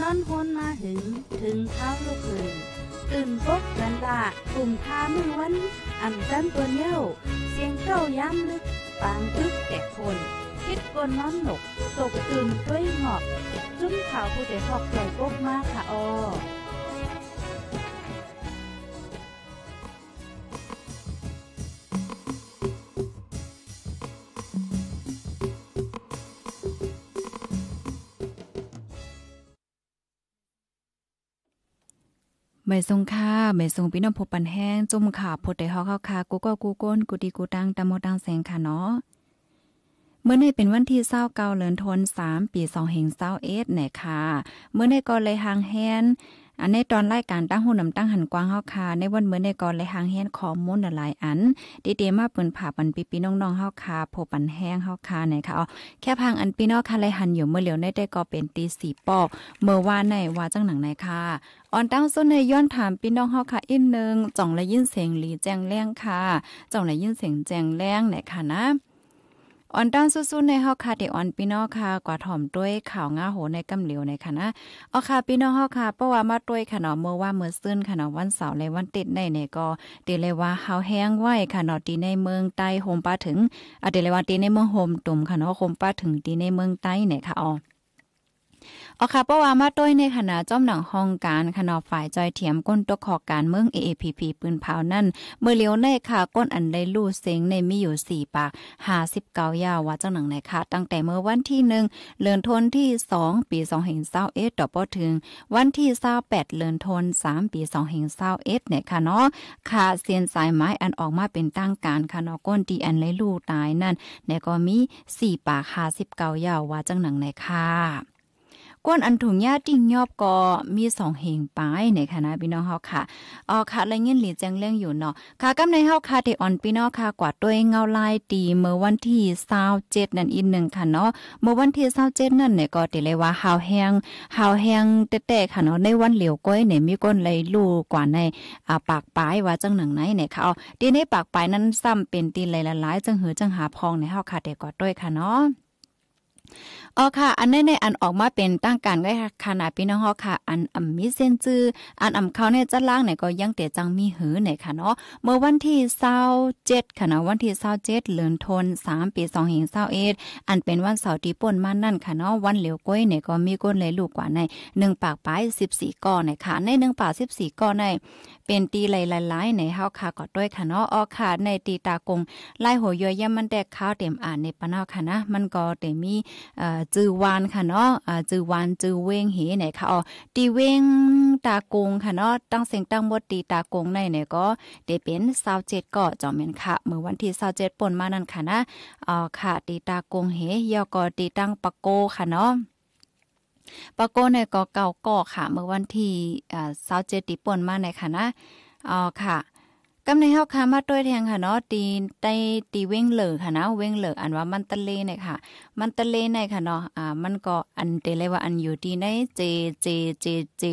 นอนฮนมาหึงถึงเท้าลูกเขยตื่นปกกันละกลุ่มทามือวันอ่ำจันตัวเย้วเสียงเก้าย้ำลึกปางตึกแต่คน คิดกนน้อนหนกตกตื่นด้วยหงอบ จุ้มขาวผู้ใจหอกใจปกมากค่ะออไม่ทรงค่าไม่ทรงพี่น้องพบปันแห้งจุ่มขาพดได้ฮอกเข้าคากูก็กูก้นกูดีกูตังตะโมตังแสงค่ะเนาะเมื่อในเป็นวันที่เศร้าเกาเลินทนสามปีสองเหงเศร้าเอดเนี่ยค่ะ เมื่อในก็เลยหางแฮนอันในตอนรายการตั้งหูนำตั้งหันกว้างเฮาค่ะในวันเมื่อในก่อนและหางแฮนขอม่นหลายอันดีเดมาเปิ้นผ่าปันปีพี่น้องๆเฮาค่ะพบปันแห้งเฮาค่ะในค่ะอ๋อแค่พังอันพี่น้องค่ะเลยหันอยู่เมื่อเหลียวในได้ก็เป็นตีสีปอกเมื่อวานในว่าจังหนังไหนค่ะออนตั้งส้นในย้อนถามพี่น้องเฮาค่ะอีกนึงจ่องและยินเสียงหลีแจ้งแรงค่ะจ่องและยินเสียงแจ้งแรงไหนค่ะนะอ่อนต้านสู้ๆในฮอกคาเดอ่อนปี่นอค่ะกว่าถ่อมด้วยข่าวง่าโหในกำเหลียวในค่ะนะเอาค่ะพีน้องฮอกค่ะเพราะว่ามาด้วยขนมเมื่อว่าเมื่อซื่นขนมวันเสาร์และวันติดในเนก็ตีเลยว่าเฮาแห้งไหวขนมตีในเมืองใต้โฮมป้าถึงอ่ะตีเลยว่าตีในเมืองโฮมตุ่มขนาโฮมป้าถึงตีในเมืองใต้เนี่ยค่ะอ๋อเอาค่ะเพราะว่ามาต้วยในคณะจ้อมหนังห้องการคณะฝ่ายจอยเถียมก้นตกขอการเมือง AAPP ปืนเผานั่น เมื่อเลี้ยวในค่ะ ก้นอันได้ลู่เสียงในมีอยู่ 4ปากหาสิบเก้ายาวว่าเจ้าหนังในค่ะ ตั้งแต่เมื่อวันที่หนึ่งเลือนทนที่ 2 ปี 2เห็นเศร้าเอ็ดต่อปอถึง วันที่เศร้าแปดเลือนทน 3 ปี2เห็นเศร้าเอ็ดเนี่ยค่ะเนาะค่ะเสียนสายไม้อันออกมาเป็นตั้งการค่ะเนาะก้นตีอันได้ลู่ตายนั่นในก็มี 4ปากหาสิบเก้ายาวว่าเจ้าหนังในค่ะก้นอันถุงหญ้าติ่งยอบก็มีสองเหงปายในคณะพี่น้องเฮาค่ะอ๋อค่ะไรเงี้ยหลีแจ้งเรื่องอยู่เนาะค่ะกำในเฮาค่ะที่ออนพี่น้องค่ะ กว่าตัวเองเงาลายตีเมื่อวันที่27นั่นอีกหนึ่งค่ะเนาะเมื่อวันที่27นั่นเนี่ยก็ติเลยว่าหาวแฮงหาวแฮงแต่ๆค่ะเนาะในวันเหลียวก้อยเนี่ยมีก้นไหลลูกว่าในอ่าปากปลายว่าจังหนึ่งไหนเนี่ยค่ะเอาตีในปากปลายนั้นซ้ำเป็นตีนหลายๆจังหือจังหาพองในเฮาค่ะแต่ก็ด้วยค่ะเนาะอ๋อค่ะ อันในในอันออกมาเป็นตั้งการไว้ขนาดพี่น้องค่ะ อันอ่ำมิเซนจื้อ อันอ่ำเขาเนี่ยจล่างไหนก็ยังเตจังมีหือไหนค่ะเนาะ เมื่อวันที่เศร้าเจ็ดค่ะนะวันที่เศร้าเจ็ดเลือนทนสามปีสองเหงเศร้าเอ็ดอันเป็นวันเสาร์ที่ป่นมานั่นค่ะเนาะวันเหลียวก้อยไหนก็มีก้นเลยลูกกว่าในหนึ่งปากป้ายสิบสี่ก้อนไหนค่ะ ในหนึ่งปากสิบสี่ก้อนในเป็นตีหลายๆในเฮาค่ะก็ด้วยค่ะเนาะออค่ะในตีตากงไล่หัวย่อยย่ำมันแดกข้าวเต็มอ่านในปะนาะค่ะนะ มันก็เต็มมี่จือวานค่ะเนาะจือวานจื้อเวงเหไหนค่ะอ๋อตีเว้งตากงค่ะเนาะตั้งเสียงตั้งบดตีตากงในเนี่ยก็เด้เป็น27ก็จอมแม่นค่ะเมื่อวันที่สาวเจ็ดปนมานั่นค่ะนะอ๋อค่ะตีตากงเหยอก็ตีตั้งปะโกค่ะเนาะปะโก้ในกอเก่าก่อค่ะ เมื่อวันที่อ่าสาวเจติปนมาในค่ะนะอ๋อค่ะกำในเฮาค่ะมาด้วยแทงค่ะเนาะตีได้ตีเว้งเหลือค่ะนะเว้งเหลืออันว่ามันตะเลในค่ะ มันตะเลในค่ะเนาะอ่ามันก็อันเตเลยว่าอันอยู่ดีในเจเจเจเจ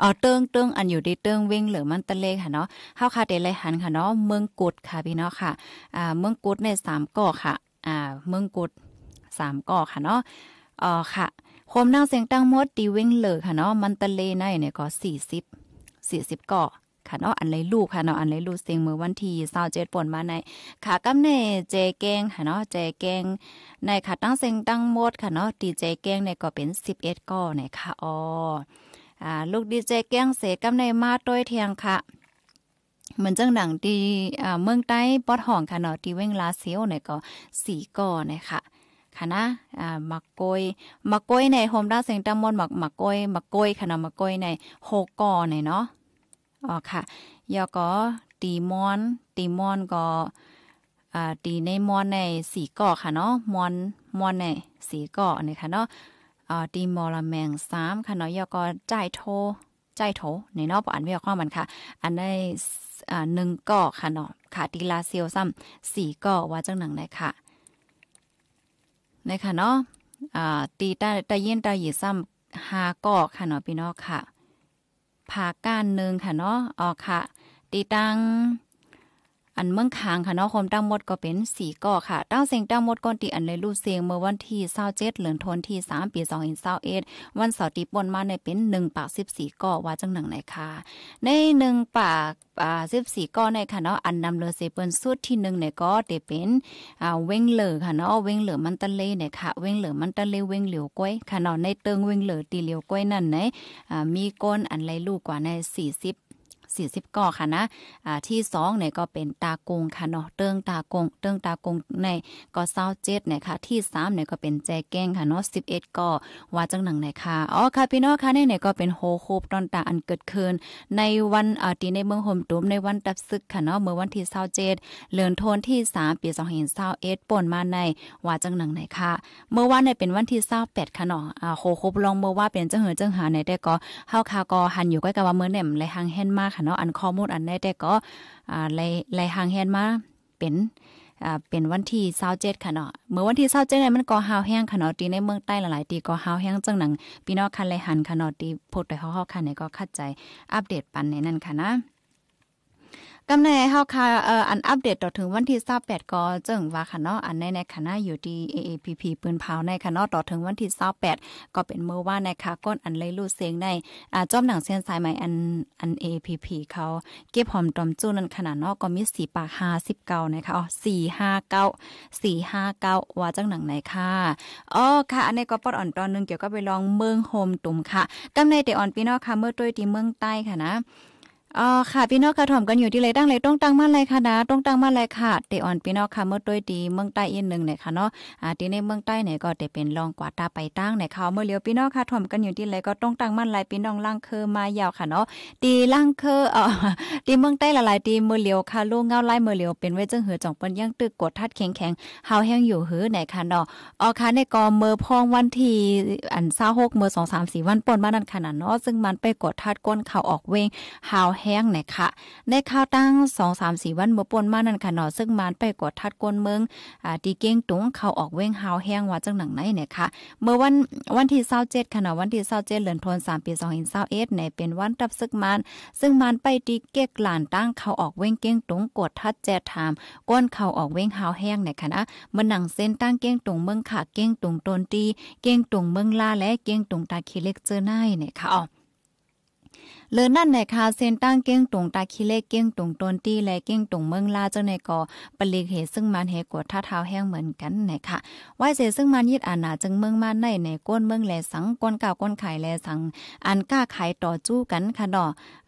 อ่อเติงเติงอันอยู่ดีเติงเว้งเหลือมันตะเลค่ะเนาะเฮาค่ะเตเลยหันค่ะเนาะเมืองกุดค่ะพี่เนาะค่ะอ่าเมืองกุดใน3ก่อค่ะอ่าเมืองกุด3ก่อค่ะเนาะอ๋อค่ะคมนางเสียงตั้งมดตีเว้งเหลือค่ะเนาะมันตะเลในเนี่ยก็สี่สิบสี่สิบเกาะค่ะเนาะอันไรลูกค่ะเนาะอันไรลูกเสียงเมื่อวันที่เศร้าเจ็ดปนมาในขากำเนเจแกงค่ะเนาะเจแกงในขาตั้งเสียงตั้งมดค่ะเนาะตีเจแกงในก็เป็นสิบเอ็ดก่อในค่ะอ๋ออ่าลูกดีเจแกงเสกำในมาต้วยเทียงค่ะเหมือนจังหนังดีเมืองใต้ปอดห่องค่ะเนาะที่เว้งลาเซลเนี่ยก็สี่ก่อนะคะค่ะนะมักกอยมักกอยในโฮมด้าเสียงตะมนมักมักกอยมักกอยค่ะนะมักกอยในโฮกอในเนาะ อ๋อค่ะยอก็ตีมอน ตีมอนก็อ่าตีในมอนในสีก่อค่ะเนาะมอนมอนในสีก่อเนี่ยค่ะเนาะอ่าตีมอละแมงสามค่ะเนาะยอก็จ่ายโทใจโถในเนาะปอ่าน่วอกความมันค่ะอันได้อ่าหนึ่งก่อค่ะเนาะ ค่ะตีลาเซียวซ้ำสี่ก่อว่าจังหนังไหนค่ะนะคะเนาะอ่าตีตาตาเย็นตาหยีซ้ำหาก่อค่ะเนาะพี่น้องค่ะผาก้านหนึ่งค่ะเนาะอ๋อค่ะ ตีตังอันเมืองคางค่ะเนาะคมตั้งหมดก็เป็นสีก่อค่ะตั้งเสียงตั้งหมดก้อนตีอันเลยลูกเสียงเมื่อวันที่27เจดเหลือนทนที่สมปีสองเอ็นเเอ็ดวันเสาร์ที่ปนมาในเป็นหนึ่งปากสิบสี่ก่อว่าจังหนังไหนค่ะในหนึ่งปากอ่าสิบสี่กอในค่ะเนาะอันนำเลือเซเปิ้นสุดที่หนึ่งเนี่ยก็เะเป็นอ่าเว้งเหลือค่ะเนาะเว้งเหลือมันตะเลเนี่ยค่ะเว้งเหลือมันตะเลเว้งเหลียวก้อยค่ะเนาะในเติงเว้งเหลือตีเหลียวก้อยนั่นไหนอ่ามีก้นอันไรลูกกว่าในสี่สิบสี่สิบก่อค่ะนะอ่าที่สองเนี่ยก็เป็นตากงค่ะเนาะเติงตากงเติงตากงในก็เศร้าเจ็ดเนี่ยค่ะที่สามเนี่ยก็เป็นแจแก้งค่ะเนาะสิบเอ็ดก่อว่าจังหนังไหนค่ะอ๋อค่ะ พี่น้องค่ะเนเนี่ยก็เป็นโฮโคบตอนตาอันเกิดขึ้น ในวันอ่าตีในเมืองโฮมตุ้มในวันตับซึกค่ะเนาะเมื่อวันที่เศร้าเจ็ดเลือนโทนที่สามปีสองเห็นเศร้าเอ็ดป่นมาในว่าจังหนังไหนค่ะเมื่อวันเนี่ยเป็นวันที่เศร้าแปดค่ะเนาะอ่าโฮโคบลองเมื่อว่าเป็นเจ้าเหือเจ้าหาไหนได้ก็เฮาคาก็หันอยู่ใกล้กับว่าเมื่อเนี่ยมลยหางแห่นมากค่ะเนาะอันข้อมูลอันได้แต่ก็อ่าไล่ไล่ห่างแฮนมาเป็นอ่าเป็นวันที่27ค่ะเนาะเมื่อวันที่27เนี่ยมันก็หาวแห้งค่ะเนาะตีในเมืองใต้หลายๆตีก็หาวแห้งจังหนังพี่น้องคันไล่หันค่ะเนาะตีพูดได้เฮาๆค่ะเนก็คัดใจอัปเดตปันในนั้นค่ะนะกำในเฮาค่ะเอ่ออันอัปเดตต่อถึงวันที่28ก็จิงว่าค่ะเนาะ อันในในคณะอยู่ที่ AAPP ปืนเผาในค่ะเนาะต่อถึงวันที่28ก็เป็นเมื่อว่าในค่ะก้นอันเลยลู่เสียงใน อ่าจอมหนังเส้นสายใหม่อันอัน AAPP เขาเก็บหอมตอมจู้นั่นขนาดเนาะก็มี4ปาก59 นะคะอ๋อ459 459ว่าจังหนังไหนค่ะ อ๋อค่ะ อันนี้ก็ปอดอ่อนตอนนึงเกี่ยวกับไปลองเมืองโฮมตุ่มค่ะกำในเตออนพี่น้องค่ะเมื่อต้วยที่เมืองใต้ค่ะนะอ๋อค่ะพี่น้องค่ะถ่อมกันอยู่ที่ไรตั้งไรต้องตั้งมั่นไรค่ะนะต้องตั้งมั่นไรค่ะเตอ่อนพี่น้องค่ะเมื่อด้วยดีเมืองใต้อีกหนึ่งเนี่ยค่ะเนาะอ่าที่ในเมืองใต้เนี่ยก็จะเป็นรองกว่าตาไปตั้งเนี่ยเขาเมื่อเลี้ยวพี่น้องค่ะถ่อมกันอยู่ที่ไรก็ต้องตั้งมั่นไรพี่น้องล่างเคอมายาวค่ะเนาะตีล่างเคอเอ่อตีเมืองใต้ละลายตีเมื่อเลี้ยวค่ะลูกเงาไล่เมื่อเลี้ยวเป็นไว้จึงเหือจ่องเปนย่างตึกกดทัดแข็งแข็งเฮาแห้งอยู่หือเนี่ยค่ะเนาะอ๋อค่ะในกอเมื่อพองวันที่อัน26เมื่อสี่วันปนมานั่นขนาดเนาะซึ่งมันไปกดทัดก้นเข่าออกเวงเฮาแห้งไหนค่ะ ในข้าวตั้งสองสามสี่วันเมื่อปนมานั่นค่ะหนอซึ่งมานไปกดทัดกวนเมืองอ่าตีเก้งตุงเขาออกเว้งหาวแห้งว่าจังหนังไหนี่ยค่ะ เมื่อวันวันที่เศร้าเจ็ดค่ะหนอวันที่เศร้าเจ็ดเดือนธันวาคมปีสองหินเศร้าเอ็ดไนเป็นวันตับซึกมาน ซึ่งมานไปตีเก๊กหลานตั้งเขาออกเว้งเก้งตุงกดทัดแจถามก้นเขาออกเว้งหาวแห้งี่นค่ะนะมันหนังเส้นตั้งเก้งตุงเมืองค่ะเก้งตุงตนตี เก้งตุงเมืองลาและเก้งตุงตาคีเล็กเจอหน้าไหนค่ะอ๋อเลือนั่นในค่ะเส้นตั้งเก้งตรงตาคิเลเก้งตรงต้นตี้และเก้งตรงเมืองลาเจ้าในก่อปลีกเหตุซึ่งมันเหกดท่าเท้าแห้งเหมือนกันไหนค่ะไว้เสซึ่งมันยึดอานาจึงเมืองมาในในก้นเมืองแลสังก้นเก่าก้นไข่แลสัง อันกล้าไข่ต่อจู้กันค่ะด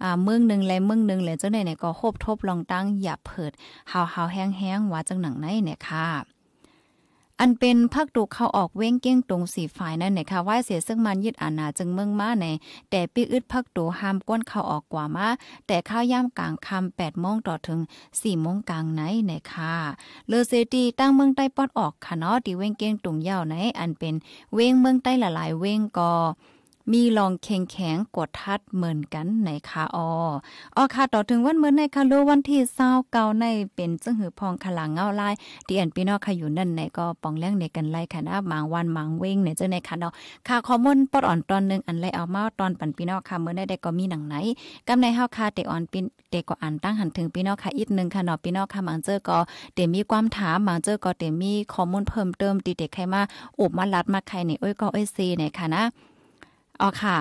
อ่าเมืองหนึ่งและเมืองหนึ่งและเจ้าในในก่อโคบทบลองตั้งอย่าเผิดหาวหาวแห้งแห้งว่าจังหนังในเนี่ยค่ะอันเป็นภาคดูเข้าออกเว้งเกี้ยงตรงสีฝ่ายนั่นีหยค่ะ ว่าเสียซึ่งมันยึดอาณาจึงเมืองมาในแต่ปีอึดภาคดูห้ามก้นเข้าออกกว่ามาแต่ข้าวย่ำกลางคำแปดโมงต่อถึงสี่โมงกลางไหนี่ยค่ะ เลเซตีตั้งเมืองใต้ปอดออกค่ะเนาะที่เว้งเกี้ยงตรงยาว ไหน อันเป็นเว้งเมืองใต้หลายๆเว้งกอมีลองแข็งแข็งกดทัดเหมือนกันในคาออออค่ต่อถึงวันเหมือนในคาลู้วันที่เศร้าเกาในเป็นจึงหือพองขลังเงาลายที่อันพี่น้องค่ะอยู่นั่นในก็ปองแรงในกันไล่ค่ะนะบางวันบางเว้งในเจ้าในค่เนาะค่ะขอมูนปอดอ่อนตอนนึงอันไล่เอามาตอนปันพี่น้องค่ะเหมือได้ได้ก็มีหนังไหนกำในเฮาค่ะเตออนปินเตก็อ่านตั้งหันถึงพี่น้องค่ะอีกนึงค่ะเนาะพี่น้องค่ะมังเจอก็เตมีความถามมังเจอก็เตมีข้อมูลเพิ่มเติมติเด็กใครมาอบมาลัดมาใครในเอ้ยก็เอ้ยซีในค่ะนะอ๋อค่ะ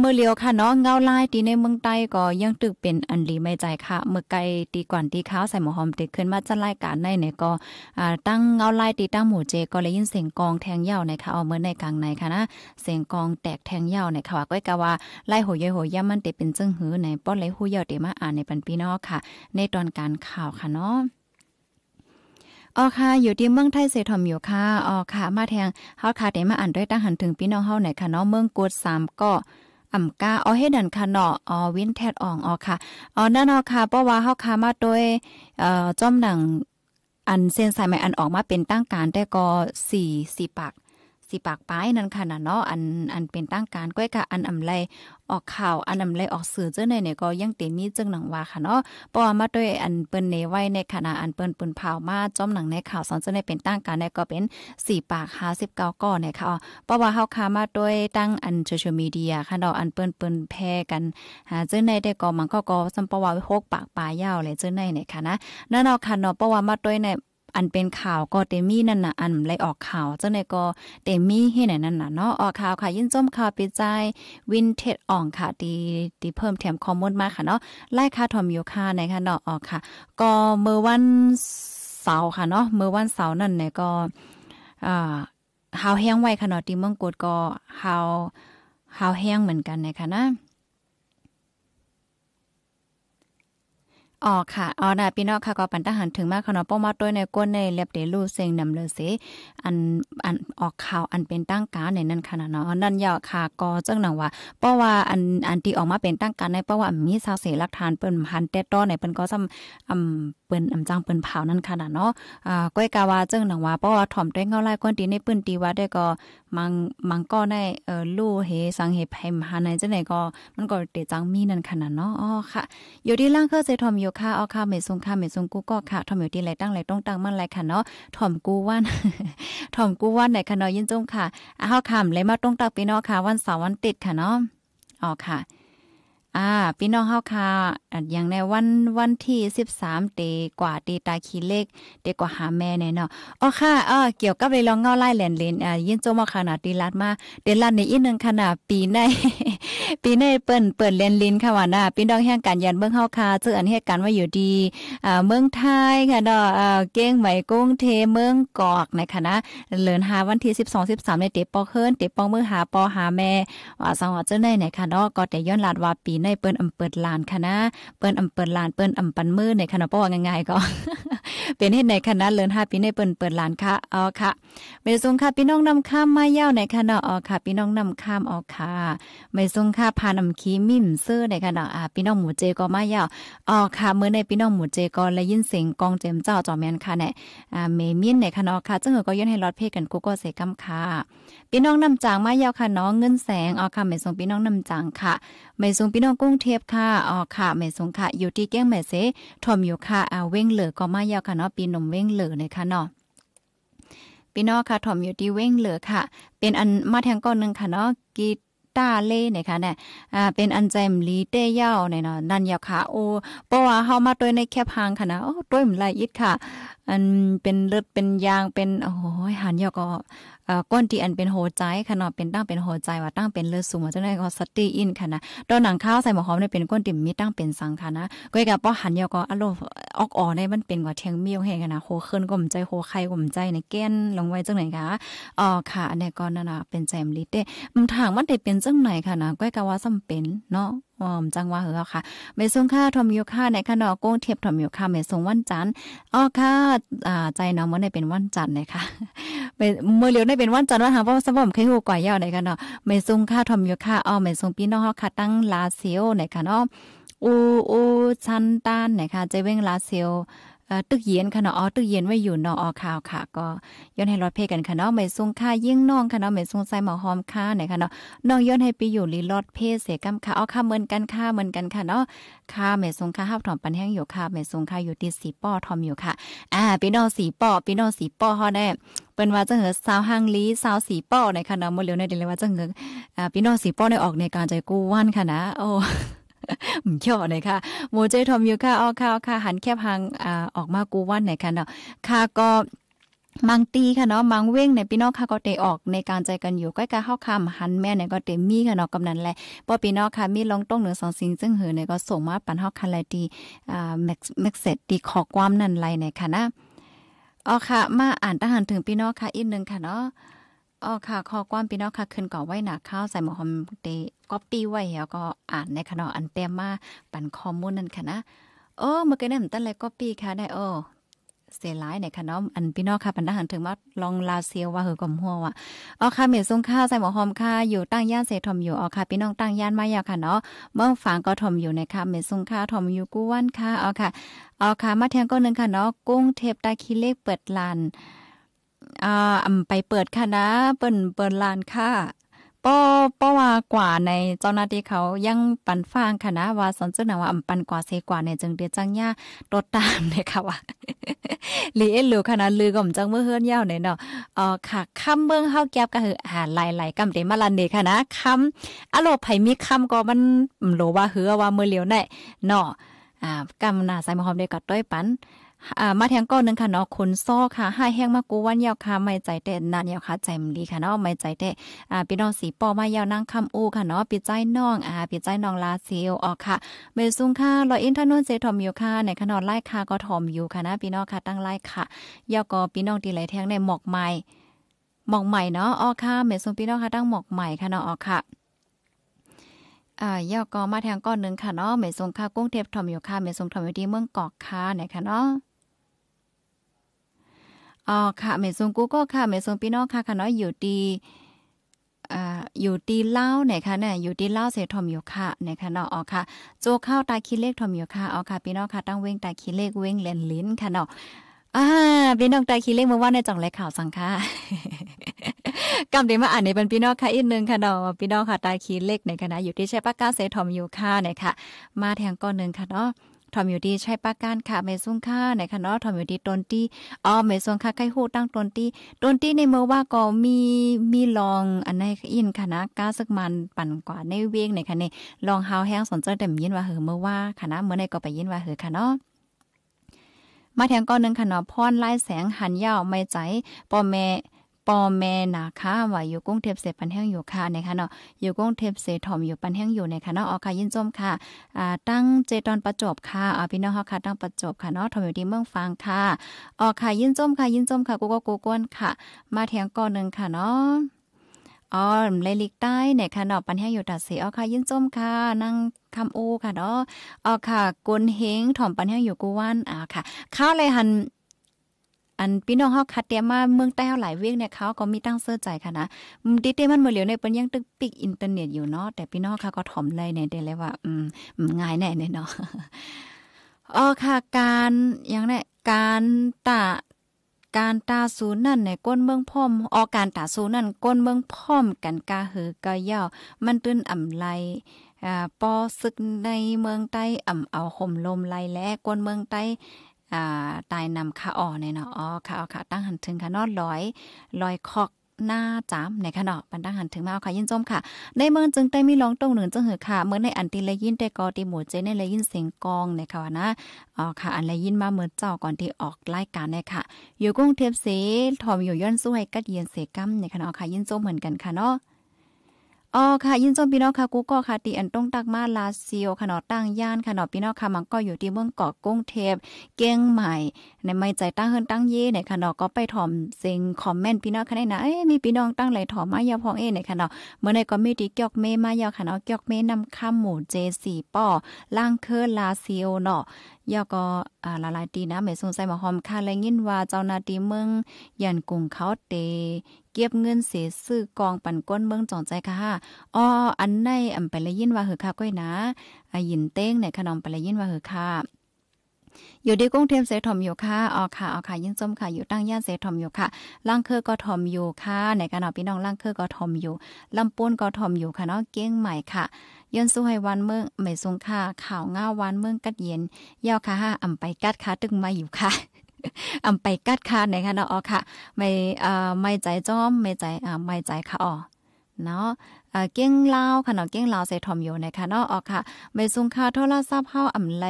เมื่อเลียวค่ะเนาะ เงาลายตีในเมืองใต้ก็ยังตึกเป็นอันดีไม่ใจค่ะ เมื่อไกลตีก่อนตีข้าวใส่หมูหอมติดขึ้นมาจะรายการในเนี่ยก็ตั้งเงาลายตีตั้งหมูเจ ก็เลยยินเสียงกองแทงเยาในค่ะเอาเมื่อในกลางในค่ะนะ เสียงกองแตกแทงเยาในค่ะ ก็กะว่าไล่หัวย่อยหัวย่ามันเตเป็นจึงหือในป้อนไหลหูยาเตมาอ่านในปันพี่นอค่ะ ในตอนการข่าวค่ะเนาะอ๋อค่ะ อยู่ที่เมืองไทยเสถอมอยู่ค่ะอ๋อค่ะ มาแทง เฮาค่ะเด้มาอ่านด้วยตั้งหันถึงพี่น้องเฮาไหนค่ะเนาะเมืองกูดสามก็อ่ำกาอ๋อเฮ็ดันค่ะเนาะอ๋อวินแทดอ่องอ๋อค่ะอ๋อนั่นอ๋อค่ะเพราะว่าเฮาค่ะมาโดยเอ่อจอมหนังอันเส้นสายใหม่อันออกมาเป็นตั้งการได้ก็สี่สี่ปากสีปากป้ายนั่นค่ะนะเนาะอันอันเป็นตั้งการก้อยค่ะอันอำไลออกข่าวอันอำไลออกสื่อเจ้าในเนี่ยก็ยังเต็มมีจึงหนังว่าค่ะเนาะปอมาด้วยอันเปิ้นในไว้ในขณะอันเปิ้นปืนเผามาจ้อมหนังในข่าวสอนเจ้าในเป็นตั้งการในก็เป็นสี่ปากห้าสิบเก้าก้อนในค่ะเพราะว่าเฮาคามาด้วยตั้งอันโซเชียลมีเดียค่ะเนาะอันเปิ้นปืนแพร่กันหาเจ้าในได้ก็มันก็ก็สัมปว่าหกปากปลายยาวเลยเจ้าในเนี่ยค่ะนะนั่นเอาค่ะเนาะเพราะว่ามาด้วยในอันเป็นข่าวก็เตมีนั่นน่ะอันไลออกข่าวจังได๋ก็เตมีเฮ็ดไหนนั่นน่ะเนาะออกข่าวค่ะ ยินจมข่าวปิใจวินเทจอ่องค่ะ ดีดีเพิ่มแถมคอมมอนมาค่ะเนาะไล่ค่าทอมอยู่ค่ะในค่ะเนาะออกค่ะก็เมื่อวันเสาร์ค่ะเนาะเมื่อวันเสาร์นั่นเนี่ยก็ อ่าฮาวแห้งไว้ค่ะเนาะที่เมืองกดก็ฮาวฮาวแห้งเหมือนกันนะคะนะอ๋อค่ะอ๋อนะพี่น้องค่ะก็ปันทหารถึงมากคะนาป้อมาตัวยในก้นในเล็บเดลูเซงนำเลยสิอันอันออกข่าวอันเป็นตั้งการในนั้นค่ะเนาะนั่นยอวค่ะก็จังหนังว่าเพราะว่าอันอันที่ออกมาเป็นตั้งการในเพราะว่ามีสาเสหลักฐานเปิ้นพันแต่ต้อในเปิ้นก็ซำอำเปิ้นอำจังเปิ้นเผานั่นค่ะเนาะอ่าก้อยกาว่าจังหนังว่าเพราะว่าถ่อมด้วยเงาลายก้นตีในปื้นตีว่าได้ก็มังมังก็ได้เอ่อลู่เฮสังเฮไผมหาในจังไหนก็มันก็เตจังมีนั่นค่ะเนาะอ๋อค่ะอยู่ที่ล่างเคเซถ่อมอยู่ค่าเอาค่าเมซุงค่าเมซุงกูก็ค่ะทอมอยู่ดีไรตั้งไรต้องตั้งมันไรค่ะเนาะถ่อมกูว่านถ่อมกูว่านไหนค่ะเนาะยินจุ้ง ค่ะเอาข้ามเลยมาต้องตักไปีนอค่ะ วันเสาร์วันติดค่ะเนาะอ๋อค่ะอ่าพี่น้องเฮาค่ะอย่างในวันวันที่ 13 เตกว่าเตตาคีเลขเตกว่าหาแม่แน่เนาะอ๋อค่ะอ๋อเกี่ยวกับเลยลองเงาไล่แหลนเลนอ่ายินโจมาขนาดตีลัดมาเดลัดในอีกนึงขนาดปีในปีในเปิ้นเปิดหลนลินค่ะว่าน่ะพี่น้องแห่งการยันเบิ่งเฮาค่ะเ่ออันเห็ดการว่าอยู่ดีอ่าเมืองไทยค่ะเนาะอ่าเก้งไหมกุ้งเทเมืองกอกนะคะนะเลินหาวันที่ 12 13ในเตปอเฮิรนเตปองเมืองหาปอหาแม่ ว่าสังหวัดเจ้าในไหนคะเนาะก็แต่ย้อนลาดว่าปีในเปิ้นอำเปิดลานค่ะนะเปิ้นอำเปิดลานเปิ้นอำปันมือในคณะป้อง่ายๆก็เป็นเฮ็ดในคณะเลิน5ปีในเปิ้นเปิดลานค่ะอ๋อค่ะไมซุงค่ะ พี่น้องนำข้ามมายาวในคณะอ๋อค่ะ พี่น้องนำข้ามอ๋อค่ะ ไมซุงค่ะพานำคีมิ่มเสื้อในคณะอ่าพี่น้องหมู่เจก็มายาวอ๋อค่ะเมื่อในพี่น้องหมู่เจก็ไล้ยินเสียงกองเจมเจ้าจอมแมนค่ะแน่อ่าเมมิ่นในคณะค่ะจึงเก็ย้อนให้รอดเพกันกูก็เสกำค่ะพี่น้องนำจางมายาวค่ะน้องเงินแสงออค่ะแม่สรงพี่น้องนำจางค่ะแม่สรงพี่น้องกุ้งเทพค่ะออค่ะแม่สรงค่ะ อยู่ที่แก้งแม่เสทอมอยู่ค่ะเอาเว้งเหลือก็มายาวค่ะเนาะปีหนุ่มเว้งเหลือนะคะเนาะพี่น้องค่ะถอมอยู่ที่เว้งเหลือค่ะ เป็นอันมาแทงก้อนหนึ่งค่ะ เนาะกีตาเล่เนี่ยค่ะเนี่ยอ่าเป็นอันแจมลีเตเย่าเนี่ยเนาะนั่นยาวค่ะ โอ้เพราะว่าเฮามาตัวในแคบหางค่ะนะโอ้ตัวมันลายอิดค่ะ อันเป็นเลือดเป็นยางเป็นโอ้ยหันยาวก็ก้นที่อันเป็นโหใจข่นาดเป็นตั้งเป็นโหใจ ว่าตั้งเป็นเลือดสูงว่าจ้าได่ก็สติอินค่ะนะตอนหนังข้าวใส่หมอหอมเนี่ยเป็นก้นติ่มมีตั้งเป็นสังค่ะนะ ก็กับป้อหันยอกอารมณ์ออกอ๋อในมันเป็นกว่าเทียงเมียวแห่งนะโคเคินก็มใจโคใครก็มใจในแก้นลงไว้จังไหนคะอ๋อค่ะอันนี้กนั่นนะเป็นแจมลิเต้มันถางมันได้เป็นจังไหนค่ะนะก้อยกะว่าสำเป็นเนาะอมจังว่าเหรอค่ะเมส่งค่าทอมยูค่าในคขนอโก้งเทียบทอมยูค่าเมส่งวันจันทร์อ๋อค่ะอ่าใจน้องเมื่อในเป็นวันจันทร์นะคะเมื่อเร็วได้เป็นวันจันทร์ว่าทางพ่อสมบ่มเคยหูก่อยยาวในกันเนาะเมส่งค่าทอมยูค่าอ๋อเมส่งพี่น้องเฮาค่ะ ตั้งลาเซียวในคันอ๋ออูอูชันตานนะคะใจเว้งลาเซลตึกเย็นค่ะเนาะอ๋อตึกเย็นไว้อยู่เนาะออข่าวค่ะ ก็ย้อนให้รถเพกันค่ะเนาะไม่ส่งค่ายิ่งน้องค่ะเนาะไม่ส่งใส่หมอหอมค่าไหนค่ะเนาะน้องย้อนให้ไปอยู่รีรถเพเสกำค่ะอ๋อค่าเหมือนกันค่าเหมือนกันค่ะเนาะค่าไม่ส่งค่าห้าวถอมปันแห้งอยู่ค่ะไม่ส่งค่าอยู่ตีสีป้อทอมอยู่ค่ะ อ่าพี่น้องสีป้อพี่น้องสีป้อฮอดได้เปิ้นว่าจะเหอสาวห้างลีสาวสีป้อในคณะมืามเรวในเดือนเลยว่าจะเหออ่าพี่น้องสีป้อได้ออกในการใจกู้วันค่ะนะโอ้唔叫你่我这头有看，我看我看，韩剧行啊，ออกมากูวันไหนคัเนาะค่ะก็มังตีค่ะเนาะมังเว้งในพี่น้องค่ะก็เตออกในการใจกันอยู่ใกล้ๆเข้าคำหันแม่เนี่ยก็เตมีค่ะเนาะกำนันแหละพอพี่น้องค่ะมีลงต้องเหนือสองสิ่งซึ่งเหือเนี่ยก็ส่งมาปันเ้าคันไลดีอ่าแม็กแม็กเซตดีขอความนั่นไลเนี่ยค่ะนะอ๋อค่ะ มาอ่านทหารถึงพี่น้องค่ะอีกหนึ่งค่ะเนาะอ๋อค่ะขอความพี่น้องค่ะขึ้นก่อไว้หนาข้าวใส่หมอหอมเตก็ปี้ไว้แล้วก็อ่านในขณะอันเต็มมา ปั่นข้อมูลนั่นค่ะนะโอ้เมื่อกี้นั่นตั้งแต่ก็ปี้ค่ะได้โอ้เสียหลายในคณะนอันพี่น้องค่ะปันดาหันถึงมาลองลาเซียว่าเฮอกมหัวว่ะอ๋อค่ะเมียซุงข้าวใส่หมอหอมค่ะอยู่ตั้งย่านเสถมอยู่อ๋อค่ะ พี่น้องตั้งย่านมายาวค่ะเนาะเมืองฝางก็ถมอยู่ในค่ะเมียซุงข้าวถมอยู่กู้วันค่ะอ๋อค่ะอ๋อค่ะมาเทียงก็นึงค่ะเนาะกุ้งเทปตาคีเลขเปิดลานอ่าไปเปิดค่ะนะเปิ่นเปิดลานค่ะป้อป้อว่ากว่าในเจ้าหน้าที่เขายังปันฟังค่ะนะว่าสนจึนว่าอำปันกว่าเซกว่าเนี่ยจึงเดียจังย่าตดตามเนยค่ะว่าลีเอลูค่ะนลือก่อมจังเมื่อเฮือนยาวเนี่ยเนาะเอ่อค่ะคำเมืองเฮาแก็บก็คืออหาไหลาๆกำเดมาลันเดค่ะนะคำ อโลไผมีคำก็มันโลว่าเฮือว่าเมื่อเลียวได้เนาะอ่ากหนาใส่มหอมได้ก็ต้อยปันอ่ามาแทงก้อนนึงค่ะเนาะคนซ้อค่ะห้าแห้งมากูวันยาวค่ะ ไม่ใจแต่นานยาวค่ะใจมดีค่ะเนาะไม่ใจแต่อ่าพี่น้องสีปอมายาวนั่งคำอูค่ะเนาะปีใจน้อง อ่าปีใจน้องลาเซลออกค่ะเมซุงค่ะรอยอินทนนเจทอมอยู่ค่ะ ในขนอนไล่ค่ะก็ทอมอยู่ค่ะนะพี่น้องค่ะตั้งไล่ค่ะยาวก็พี่น้องที่ไหลแทงในหมอกใหม่ หมอกใหม่เนาะออกค่ะเมซุงพี่น้องค่ะตั้งหมอกใหม่ค่ะเนาะออกค่ะอ่าย่อกอมาแทงก้อนนึงค่ะเนาะเมซุงค่ากุ้งเทพทอมอยู่ค่ะเมซุงทอมอยู่ที่เมืองกอกค่ะไหนค่ะเนาะอ๋อค่ะเมซงกูก็ค่ะเมซงพี่น้องค่ะค่ะน้อยอยู่ดีอ่าอยู่ดีเล่าไหนคะเนี่ยอยู่ดีเล่าเสอมอยู่ค่ะไหนคะเนาะอ๋อค่ะโจเข้าตาคิดเลขทอมอยู่ค่ะอ๋อค่ะ พี่น้องค่ะตั้งเว้งตาคิดเลขเว้งเลนลิ้นค่ะเนาะอ่าพี่น้องตาคิดเลขมาว่าในจังไรข่าวสังค่ะกำเดมาอ่านในบรรพี่น้องค่ะอีกนึงค่ะเนาะพี่น้องค่ะตาคิดเลขในคณะอยู่ที่ใช้ปากกาเสอมอยู่ค่ะไหนค่ะ มาแทงก้อนหนึ่งค่ะเนาะทอมอยู่ดีใช้ปากกานค่ะเมซุงค่าในคณะทอมอยู่ดีตนตีอ๋อเมซุงค่าใกล้หูตั้งตนตี้ตนตีในเมื่อว่าก็มีมีลองอันในอินคณะก้าสักมันปั่นกว่าในเวียงในคณะลองเฮาแห้งสนใจแต่ยินว่าเหอเมื่อว่าคณะเมื่อในก็ไปยินว่าเหอค่ะเนาะมาแทงก้อนหนึ่งค่ะนาะพรไล่แสงหันยาวไม่ใจปอแม่ปอแม่นะคะว่าอยู่กุ้งเทพเสปันแห้งอยู่ค่ะนะคะเนาะ อยู่กุ้งเทพเสถอมอยู่ปันแห้งอยู่นะคะเนาะออค่ะยินจมค่ะอ่าตั้งเจตอนประจบค่ะเอาพี่น้องเฮาค่ะตั้งประจบค่ะเนาะถอมอยู่ที่เมืองฟังค่ะออค่ะยินจมค่ะยินจมค่ะกูก็กูก้นค่ะมาแทงก้อนนึงค่ะเนาะอ๋อเลลิกใต้เนี่ยค่ะเนาะปันแห้งอยู่ตัดเสีออค่ะยินจมค่ะนั่งคำโอค่ะเนาะออค่ะกุนเฮงถอมปันแห้งอยู่กูวันอ่าค่ะข้าวอะไรหันอันพี่น้องเฮาคัดเตียมมาเมืองใต้เฮาหลายเวียกเนี่ย เขาก็มีตั้งเสื้อใจค่ะนะดิเตมันเมื่อเหลียวเนี่ยเปิ้นยังตึกปิกอินเทอร์เน็ตอยู่เนาะแต่พี่น้องเขาก็ถ่อมเลยเนี่ยเดวเลยว่า อืมง่ายแน่เนาะอ๋อค่ะ การอย่างเนี่ยการตาการตาสูนนั่นในก้นเมืองพ่อมออการตาสูนั่นก้นเมืองพ่อมกันกาเหือกะเย่ามันตื้นอ่ำไลอ่าปอศึกในเมืองใต้อ่ำเอาห่มลมไลและก้นเมืองใต้่าตายนำขาอ่อเนี่ยเนาะอ๋อขาอ่อขาตั้งหันถึงค่ะนอดลอยลอยคอกหน้าจามในขณะปันตั้งหันถึงมาเอาค่ะยินจมค่ะในเมืองจึงได้มีร้องตรงหนึ่งจึงหือค่ะ เมื่อในอันตีเลยินได้กอตีหมูเจในเลยินเสียงกองในค่ะนะอ๋อค่ะอันเลยินมาเมื่อเจ้าก่อนที่ออกรายการในค่ะ อยู่กุ้งเทปเสถอมอยู่ย้อนสู้ให้กัดเย็นเสก้มในขณะค่ะยินจมเหมือนกันค่ะเนาะอ๋อค่ะยินจมพี่น้องค่ะกูก็ค่ะตีอันต้องตักมาลาเซียวขนาตั้งย่านขนาะพี่น้องค่ะมันก็อยู่ที่เมืองเกาะกุ้งเทพเก้งใหม่ในไม่ใจตั้งเฮินตั้งเย่ในค่ะเนาะก็ไปถ่อมเซ็งคอมเมนต์พี่น้องค่ะนะเอ้ยมีพี่น้องตั้งไหลถ่อมมายาพองเอ้ในค่ะเนาะเมื่อในก็มีตีเกียกเมมายาค่ะเนาะเกียกเมนำข้ามหมู่เจสี่ป้อล่างเคอลาซิโอเนาะยาก็อ่าหลายตีนะหม่สงสัยมาหอมค่ะและยินว่าเจ้านาตีเมืองยันกุงเขาเตเก็บเงินเสียซื้อกองปั่นก้นเมืองจองใจค่ะอ้ออันในอำไปเละยินว่าเหือค่ะก้อยนะอยินเต้งในขนมไปเละยินว่าเหือค่ะอยู่ดีกุ้งเทมเสถมอยู่ค่ะอ๋อค่ะอ๋อค่ะยิ่ง้มค่ะ อยู่ตั้งย่านเสถมอยู่ค่ะล่างเคอก็ทอมอยู่ค่ะ ในกระหน่อพี่น้องล่างเคอก็ทอมอยู่ลำปูนก็ทอมอยู่ค่ะเนาะเก้งใหม่ค่ะย้อนสู้ให้วันเมืองไม่ทงค่ะข่าวง่าวันเมืองกัดเย็นยาอค่ะห้าอ่ำไปกัดค่ะตึงมาอยู่ค่ะอ่ำไปกัดค่ะในค่ะเนาะออค่ะ ไม่อ่อไม่ใจจ้อมไม่ใจอ่าไม่ใจค่ะอ๋อเนาะเก้งเล่าค่ะเนาะเก้งเล่าใส่ทอมอยู่นะคะเนาะออกค่ะไมซุงค่าโทรศัพท์เฮาอำไล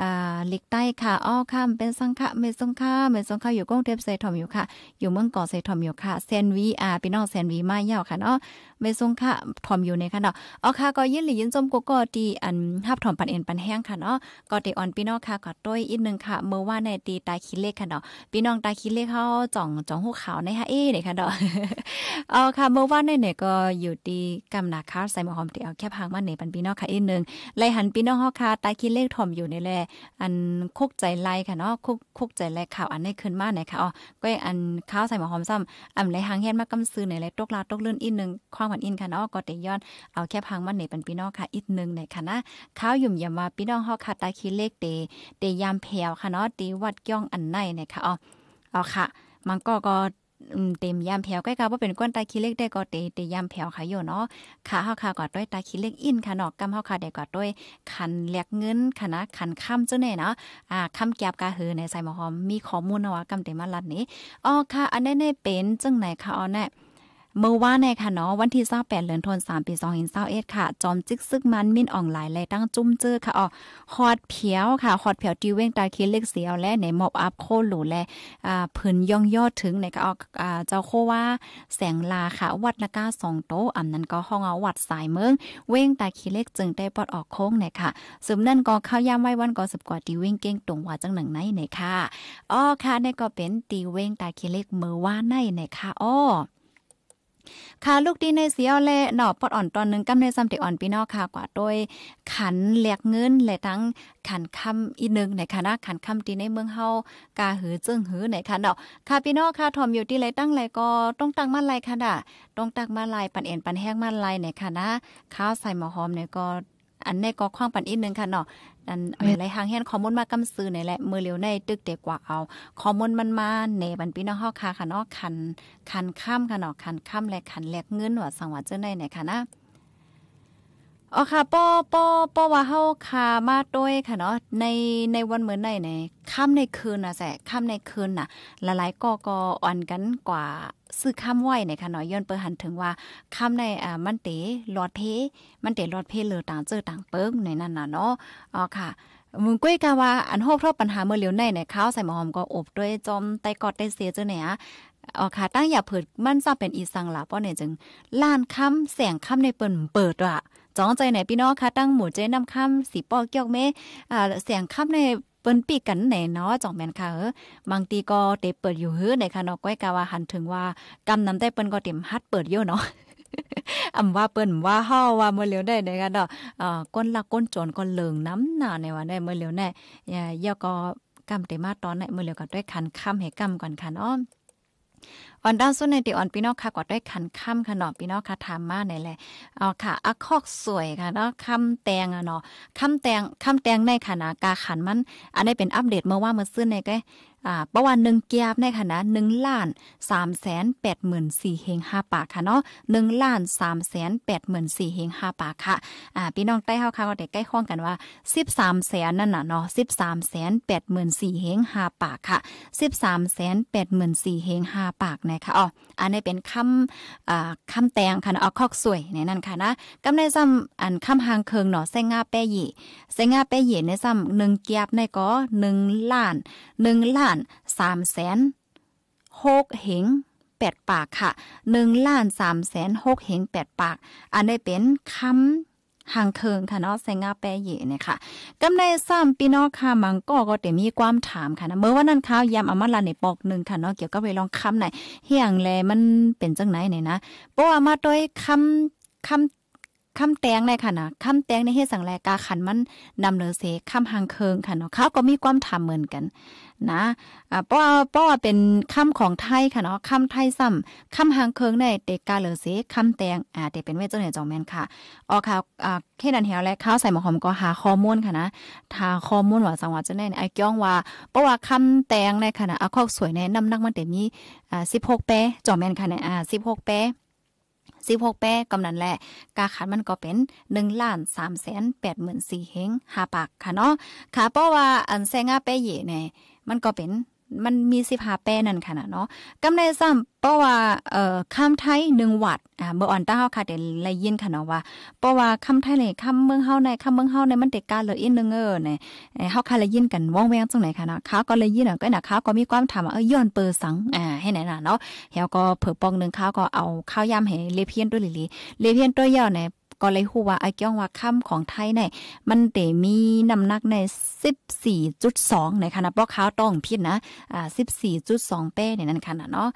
อ่าลิกใต้ค่ะ อ้อค่าเป็นสังฆะเมสุงฆะเมสุงฆะอยู่กรุงเทพใส่ทอมอยู่ค่ะ อยู่เมืองก่อใส่ทอมอยู่ค่ะแซนวีอาพี่น้องแซนวีมาเยาวค่ะเนาะเมสุงฆะทอมอยู่ในค่ะเนาะอ้อค่ะก็ยินหลียินจมกกตีอันฮับทอมปันเอ็นปันแห้งค่ะเนาะก็เตออนพี่น้องค่ะก็ต้วยอีกนึงค่ะ เมื่อว่าในตีตาคิเลขค่ะเนาะพี่น้องตาคิเลขเฮาจ่อง จ่องหูขาวในฮะเอ้หนค่ะเนาะอ้อค่ะ เมื่อว่าในเนี่ยก็อยู่ีกำนาคาใส่หมอหอมเดียวแค่พังมาในปันปีนอค่ะอีกหนึ่งไล่หันปีนอฮอค่ะตาคิดเลขถ่อมอยู่ในแลอันคุกใจไล่ค่ะเนาะคุกคุกใจแลข่าวอันได้ขึ้นมาไหนค่ะอ๋อก็อันข้าวใส่หมอหอมซ้าอำไล่หางเฮียมากำซื้อในไลตกลาตกเลื่อนอีกหนึ่งความหวันอินค่ะเนาะก็เตย้อนเอาแค่พังมาในปันปีนอค่ะอีกหนึ่งในค่ะนะข้าวยุ่มยาว่าปีนอฮอค่ะตาคิดเลขเตเตยามแผวค่ะเนาะตีวัดย่องอันไหนใน่ค่ะอ๋อเอาค่ะ มันก็ก็เต็มยามแผวใกล้กาว่าเป็นก้นตาขี้เล็กได้ก็เตเตยามแผวค่ะโย่เนาะขาเฮาค่ะก็ด้วยตาขี้เล็กอินค่ะเนาะกำเฮาค่ะได้ก็ด้วยคันเลกเงินคณะคันค่ำเจ้าแน่เนาะอ่าค่ำแก็บกาหือในใส่หมอหอมมีข้อมูลเนาะว่ากำเตมาลัดนี้อ๋อค่ะอันนี้เป็นจังไหนค่ะอ๋อแน่เมื่อว่าในค่ะเนาะวันที่28แปดเดือนธันวาคมปีสอง1นเอ็ดค่ะ จอมจิกซึกมันมินอ่องหลายแลตั้งจุ้มเจือค่ะอ๋อฮอดเผียวค่ะฮอดเผียวตีเว้งตาคิดเล็กเสียวและในมอบอัพโคหลูและอ่าผืนย่องยอดถึงในก็อ๋อเจ้าโคว่าแสงลาค่ะวัดละก้าสองโต๊ะอำนั้นก็ห้องเอาวัดสายเมือง เว้งตาคิดเล็กจึง ได้ปอดออกโค้งในค่ะซึมนั่นก็เข้าย่ามไว้วันก็สืบกว่าตีเว้งเก้งตรงว่าจังหนังไหนในค่ะอ๋อค่ะในก็เป็นตีเว้งตาคิดเล็กมือว่าในในค่ะอ๋อค่ะลูกดีในเสียวแลหนอปอดอ่อนตอนนึงกำในซ้ำติอ่อนพี่น้องค่ะกว่าโดยขันแหลกเงินและทั้งขันคำอีนึงในคณะขันคำที่ในเมืองเฮากาหือจึงหือในคณะเนาะค่ะพี่น้องค่ะทอมอยู่ที่ไรตั้งไรก็ต้องตั้งมาไลค่ะดาต้องตั้งมาไลปันเอ็นปันแห้งมาไลในคณะข้าวใส่หมอหอมในก็อันในก็คว้างปันอีกนึงค่ะเนาะอันอะไรทางแฮียนข้อมูลมากำซื้อในแหละ มือเร็วในตึกเด็กกว่าเอา ข้อมูลมันมาในบันพี่น้องเฮาค่ะค่ะเนาะคัน คันข้ามค่ะเนาะคันข้ามและคันแลกเงินว่าสังว่าเจ้าในไหนค่ะนะอ๋อค่ะป้อป้อป้อว่าเฮาคามาด้วยค่ะเนาะ ใน ในวันเหมือนในในค่ำในคืนน่ะแสค่ำในคืนน่ะหลายๆกอก็อ่อนกันกว่าซื้อค่าไหวในค่ะเนาะย้อนเปิหันถึงว่าค่าในอ่ามันเตหลอดเพมันเตหลอดเพเลอต่างเจอต่างเปิ้งในนั้นน่ะเนาะอ๋อค่ะมึงกุ้ยกาว่าอันโฮกทบปัญหาเมื่อเหลียวในในข้าวใส่หมอมก็อบด้วยจอมไตกอดไตเสียเจ้าเนี่ยอ๋อค่ะตั้งอย่าเผิดมันจะเป็นอีสังล่ะป้อเนี่ยจึงล้านค้ำแสงค้ำในเปิ้นเปิดว่ะจ้องใจไหนพี่น้องคะตั้งหมู่เจ้นำค่ำสีปอกเกี่ยวเมเสียงค่ำในเปิ้นปีกันไหนเนาะจ่องแม่นค่ะเออบางทีก็เตเปิดอยู่เฮ้อในค่ะเนาะก้อยกาว่าหันถึงว่ากำนำได้เปิ้นก็เต็มฮัดเปิดเยอะเนาะอำว่าเปิ้นว่าเฮาว่าเมื่อเร็วได้นะคะเนาะเอ่อก้นละก้นจนก้นเลิงน้ำหน้าในว่าได้เมื่อเร็วแน่ย่าก็กำเตมาตอนในเมื่อเร็วก็ด้วยคันค่ำให้กำก่อนค่ะเนาะออนด้านสุดในตีออนพี่น้องค่ะกอดด้วยขันค่ำขนมพี่น้องค่ะทามาไหนแหละเอาค่ะอัคอกสวยค่ะเนาะคำแตงอะเนาะคำแตงคำแตงในขณะกาขันมัน อันนี้เป็นอัปเดตเมื่อว่าเมื่อซื้อในก็อ่าประวันหนึ่งเกียบในคณะหนึ่งล้านสามแสนแปดหมื่นสี่เฮงห้าปากค่ะเนาะหนึ่งล้านสามแสนแปดหมื่นสี่เฮงห้าปากค่ะอ่าพี่น้องใต้เฮาค่ะก็ได้ใกล้ข้องกันว่าสิบสามแสนนั่นน่ะเนาะสิบสามแสนแปดหมื่นสี่เฮงห้าปากค่ะสิบสามแสนแปดหมื่นสี่เฮงห้าปากเนนะคะอ๋อ อันนี้เป็นคำอ่าคำแตงค่ะนะอ๋อคอกสวยในนั้นค่ะนะกำในซ้ำอันคำหางเคิงเนาะเซงาแป้ยี่เซงาแป้ยี่ในซ้ำหนึ่งเกียบในก็หนึ่งล้านหนึ่งล้านสามแสนหกเหงแปดปากค่ะหนึ่งล้านสามแสนหกเหงแปดปาก อันนี้เป็นคำหางเทิงค่ะเนาะแซงาแปเย่เนี่ยค่ะกำในซ้ำพี่น้องค่ะมังก็ก็ได้มีความถามค่ะนะเมื่อวันนั้นข้าวยำอมาลาในปอกหนึ่งค่ะเนาะเกี่ยวกับรืลองคำไหนเฮียงแลมันเป็นจังไหนเนี่ยนะเพราะว่ามาโดยคำคำคำแตงเลยค่ะนะคำแตงในเฮ็ดสังแลกาขันมันนำเนือเสคำหางเคิงค่ะเนาะเขาก็มีความถามเหมือนกันนะ อ่าป้อป้อเป็นคำของไทยค่ะเนาะคำไทยซ้ำคำหางเคิงในเตกาเลอเสคำแตงอ่าเตเป็นเวเจ้าเหนจองแมนค่ะ ออค่ะอ่าเคนันเหลและข้าวใส่หมอหอมก็หาข้อมูลค่ะนะถ้าข้อมูลว่าสังว่าจะแน้ไอ้ก้องว่าเพราะว่าคำแตงในค่ะนะ เอาคอกสวยในน้ำนักมันเตมี อ่า16แปจองแมนค่ะใน อ่า16แปสิบหกแป้กำนันแหละ กาขาดมันก็เป็นหนึ่งล้านสามแสนแปดหมื่นสี่เฮงหาปากค่ะเนาะค่ะเพราะว่า อันแซงาเป้เย่เนี่ยมันก็เป็นมันมีสิบหาแปรนั่นค่ะนะเนาะกำไรซ้าเพราะว่าเอ่อคำไทยหนึ่งวัดอ่าเบอร์อ่อนต้าเฮาค่ะเดี๋ยวไล่ยินค่ะเนาะว่าเพราะว่าคำไทยในคำเมืองเฮาในคำเมืองเฮาในมันเด็กการเลยอินนึงเออในเฮาค่ะไลยยินกันว่องแวงตรงไหนค่ะเนาะเขาก็เลยยินก็น่ะเขาก็มีความถามเออย้อนเปิดสังอ่าให้ไหนน่ะเนาะเฮาก็เผื่อปองนึงเขาก็เอาข้าวยำให้เลเพียนด้วยลิลิเลเพียนตัวย่อในก็เลยฮู้ว่าไอ้เกียงว่าค่าของไทยเนี่ยมันเตมีน้ำหนักใน 14.2นคณนะป้อขาวต้องพิษนะอ่า14.2 เป้เนี่ยนั่นค่ะเนาะ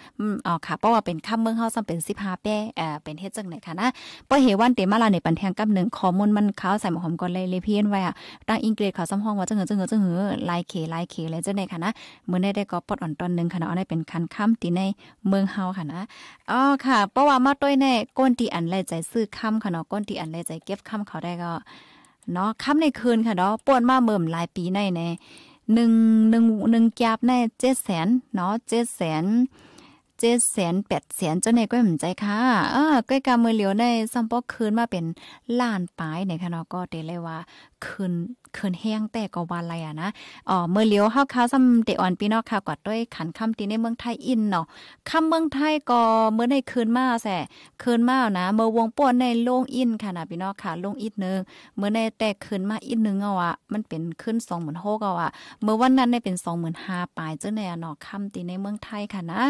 อ๋อค่ะเพราะว่าเป็นค่าเมืองเฮาซ้าเป็น15เป้เอ่อเป็นเฮ็ดจังไหนค่ะนะป้อเฮวันเตมาลาในปันแทงกับหนึ่งข้อมูลมันขาวใส่หมอหอมก่อนเลยเลยเพี้ยนไว้อ่ะตั้งอังกฤษเขาซ้ำห้องว่าจังเหือจังเหือจังเหือลายเคลายเค เลยจังไหนค่ะนะเมื่อได้ได้ก็ปดอ่อนตอนนึงค่ะเนาะได้เป็นคันค่าที่ในเมืองเฮาค่ะนะอ๋อค่ะ เพราะว่ามาต้อยแนก้นที่อันแลใจซื้อค่าค่ะเนาะก้นทีอันเลยใจเก็บคำเขาได้ก็เนาะคำในคืนค่ะเนาะป่วนมาเมิ่มหลายปีในในหนึ่งหนึ่งหนึ่งแกบในเจ็ดแสนเนาะเจ็ดแสนเจ็ดแสนแปดแสนเจ้าเนี่ยก็ไม่ใจค่ะ เอ่ก้อยกำมือเหลียวในซัมปอกคืนมาเป็นล้านปลายในค่ะเนาะก็เดเลยว่า คืนคืนแห้งแต่ก็วันไรอ่ะนะอ๋อเมื่อเหลียวเข้าค้าซัมเดออนปีนองค่ะกว่าด้วยขันคำตีในเมืองไทยอินเนาะคำเมืองไทยก็เมื่อในคืนมาแสคืนมานะเมื่อวงป้วนในโลงอินค่ะนะพี่น้องค่ะโลงอินนึงเมื่อในแต่คืนมาอินนึงเอาอ่ะมันเป็นขึ้นสองหมื่นหกเอาอ่ะเมื่อวันนั้นได้เป็นสองหมื่นห้าปลายเจ้าเนี่ยเนาะคำตีในเมืองไทยค่ะนะ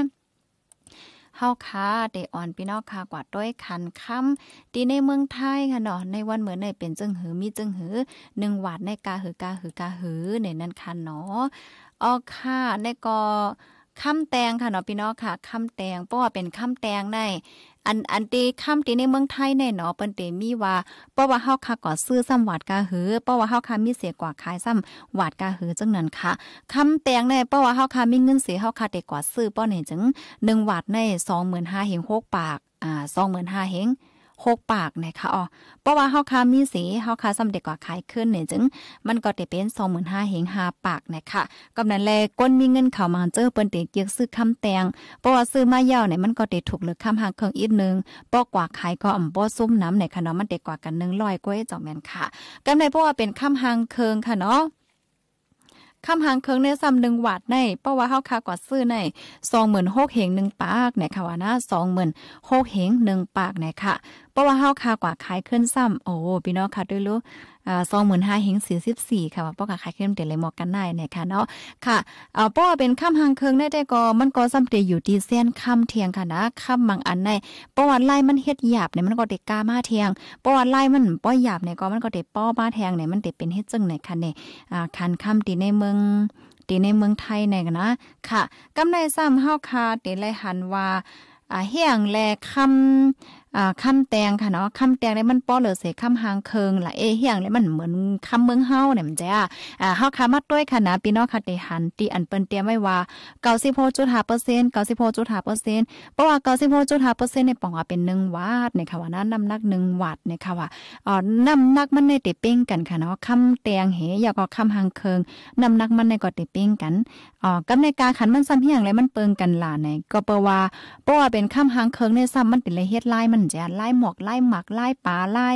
เฮาค่าเดออนพี่น้องค่ะ กว่าด้วยคันค่ำตีในเมืองไทยค่ะเนาะ ในวันเหมือนใน เป็นจึงหือมีจึงหือ1วัดในกาหือกาหือกาหือในนั้นค่ะเนาะออค่ะในกอคำแตงค่ะเนาะพี่น้องค่ะ คำแตงเพราะว่าเป็นคำแตงในอันอันตีคำตตในเมืองไทยแน่นอเปิ้นเตมีว่าเพราะว่าเฮาค่ะก่อซื้อซ้ำหวาดกะหือเพราะว่าเฮาค่ะมีเสียกว่าขายซ้ำหวาดกะหือจังนั้นค่ะคำแตงแน่เพราะว่าเฮาค่ะมีเงินเสียเฮาค่ะได้กว่าซื้อป้อนี่จึง1หวาดใน25,000เง6ปากอ่า25,000เฮงหกปากนะคะอ๋อเพราะว่าเฮาค้ามีสีเฮาค้าสำเด็จกว่าขายขึ้นเนี่ยจึงมันก็จะเป็นสองหมื่นห้าเหงหาปากนะคะกำนั้นแลก้นมีเงินเข้ามาเจอเปิ้นเตเกียกซื้อคำแตงเพราะว่าซื้อมายาวเนี่ยมันก็ได้ถูกหรือคำหางเครื่องอีกนึงบอกว่าขายก็อำบ่ซุ่มน้ำในคะเนาะมันเด็กกว่ากัน100กว่าจ้อแม่นค่ะกำไรเพราะว่าเป็นคำหางเครื่องค่ะเนาะคำหางเคิงในซ้ำหนึ่งวัดในเพราะว่าเฮาคากว่าซื้อในสองหมื่นหกเหงหนึ่งปากเนี่ยค่ะว่านะสองหมื่นหกเหงหนึ่งปากเนี่ยค่ะเพราะว่าเฮาคา กว่าขายขึ้นซ้ำโอ้พี่น้องค่ะด้วยรู้สองหมื่นห้าเฮงสี่สิบสี่ค่ะป้อกับขายเข้มเด็๋เลยหมอกกันได้เนี่ยค่ะเนาะ ค่ะอป้อเป็นข้ามหางเคิงได้แต่ก็มันก็ซ้ำเตียอยู่ตีเส้นข้ามเทียงค่ะนะข้ามบางอันในป้อวัดไล่มันเฮ็ดหยาบเนี่ยมันก็เด็กกามาเทียงป้อวัดไล่มันป้อหยาบเนี่ยก็มันก็เด็กป้อมาแทงเนี่ยมันเด็กเป็นเฮ็ดจึงเนี่ยค่ะเนี่ยคันข้ามตีในเมืองตีในเมืองไทยเนี่ยนะ ค่ะกำไนซ้ำเฮาคาเตไลหันว่าอ่าเฮียงแลค้ำอ่าคำแตงค่ะเนาะคำแตงเนี่ยมันป้อเหลือเสคำหางเคิงละเอเฮียงเนี่ยมันเหมือนคำเมืองเฮาเนี่ยมันจ้าอ่าเฮาค่ะมาด้วยค่ะนะพี่น้องค่ะได้หันตีอันเปิ้นเตรียมไว้ว่า96.5% 96.5%เพราะว่า96.5%เนี่ยป้องว่าเป็น1วัตต์เนี่ยค่ะว่านั้นน้ำหนัก1วัตต์เนี่ยค่ะว่าอ่อน้ำหนักมันในติเป้งกันค่ะเนาะคำแตงเหยาก็คำหางเคิงน้ำหนักมันได้ก็ติเป้งกันอ๋อกำในการขันมันซ้ำเฮียงเลยมันเปิงกันล่ะในก็เปว่า เพราว่าเป็นคำหางเคิงในซ้ำมันติเลยเฮ็ดลายมันจะไล่หมอกไล่หมักไล่ปลาไล่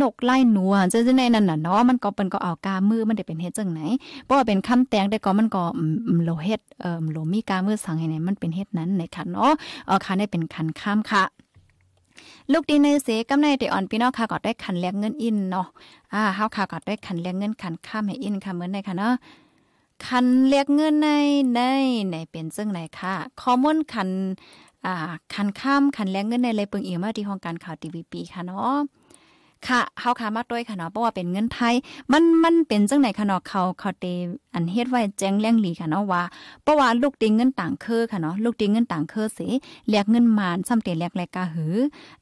นกไล่หนูจะจะในนั่นน่ะเนาะ มันก็เป็นก็เอากามือ มันได้เป็นเฮ็ดจังไหน เพราะว่าเป็นคำแต่งได้ก็มันก็โลเฮ็ดเอ่อโลมีกามือสั่งให้ไหนมันเป็นเฮ็ดนั้นในคันเนาะเอาค่นได้เป็นคันข้ามค่ะ ลูกดีในเสกำในเดอ่อนพี่น้องค่ะก็ได้คันแลกเงินอินเนาะอ่าเฮาค่ะก็ได้คันแลกเงินคันข้ามให้อินค่ะเหมือนในค่ะเนาะคันเรียกเงินในในในเป็นซึ่งไหนค่ะคอมมอนคันอ่าคันข้ามคันแรงเงินในเลยเปิงเอียมาที่ห้องการข่าวทีวีปีค่ะเนาะค่ะเฮาขามาด้วยค่ะเนาะเพราะว่าเป็นเงินไทย มันมันเป็นจังไหนค่ะเนาะเขาเขาเตอันเฮ็ดไว้แจ้งแรงหลีค่ะเนาะว่าเพราะว่าลูกติงเงินต่างเคอค่ะเนาะลูกติงเงินต่างเคอเสเรียกเงินมานซ้ำเตเรียกแลกกะหือ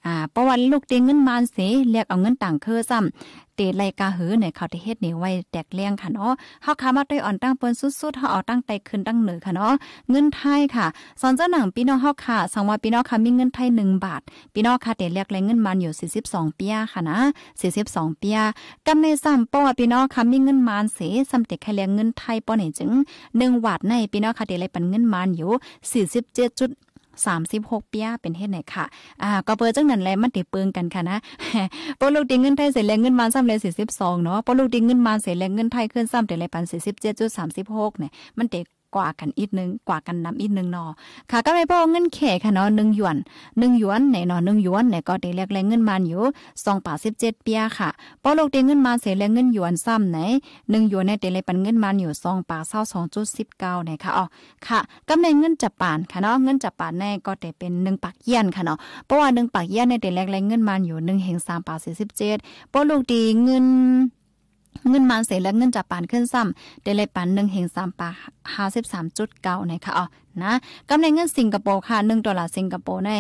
อ่าเพราะว่าลูกติงเงินมานเสเรียกเอาเงินต่างเคอซ้ำเตไลกะหือเนี่ยเขาจะเฮ็ดนี่ไว้แตกเลี้ยงค่ะเนาะเฮาคามาด้วยอ่อนตั้งเปิ้นสุดๆเฮาเอาตั้งไตขึ้นตั้งเหนือค่ะเนาะเงินไทยค่ะสอนเจ้าหนังพี่น้องเฮาค่ะสังว่าพี่น้องค่ะมีเงินไทย1บาทพี่น้องค่ะเตเรียกแลเงินมานอยู่42เปียค่ะนะ42เปียกำในซ้ำว่าพี่น้องค่ะมีเงินมานเส้ำเตแค่ยกเงินไทยปอนเห็นจึง 1 วัตในพี่น้องค่ะเดี๋ยเลปันเงินมันอยู่ 47. 36 เปีย เป็นเฮ็ดไหนค่ะ อ่า ก็เปิดจังนั้นแหละมันติเปิงกันค่ะนะปลูกดิเงินไทยเสร็แลงเงินมานซ้ำแลย42เนาะปลูกดิเงินมานเสร็แลงเงินไทยขึ้นซ้ำแต่ละปัน47.36 เนี่ย มันเตกว่ากันอีกนึงกว่ากันนำอีกนึงเนาะค่ะ ก็ไม่พอเงินแข่ค่ะเนาะหนึ่งหยวนหนึ่งหยวนไหนเนาะหนึ่งหยวนไหนก็ได้เรียกแลงเงินมันอยู่สองป่าสิบเจ็ดเปียค่ะปอโลกได้เงินมาเสียแลงเงินหยวนซ้ำไหนหนึ่งหยวนเนี่ยได้เลยปันเงินมันอยู่สองป่าเศร้าสองจุดสิบเก้าไหนค่ะอ๋อค่ะกำไรเงินจับป่านค่ะเนาะเงินจับป่านแน่ก็ได้เป็นหนึ่งปักเยี่ยนค่ะเนาะเพราะว่าหนึ่งปักเยี่ยนเนี่ยได้แลกแลงเงินมันอยู่หนึ่งแห่งสามป่าสี่สิบเจ็ดปอโลกดีเงินเงินมันเสียและเงินจับปานขึ้นซ้ำเดเลยปานหนึ่งเหงสามปาห้าสิบสามจุดเก้านะคะอ๋อ นะกำไรเงินสิงคโปร์ค่ะหนึ่งดอลลาร์สิงคโปร์ใน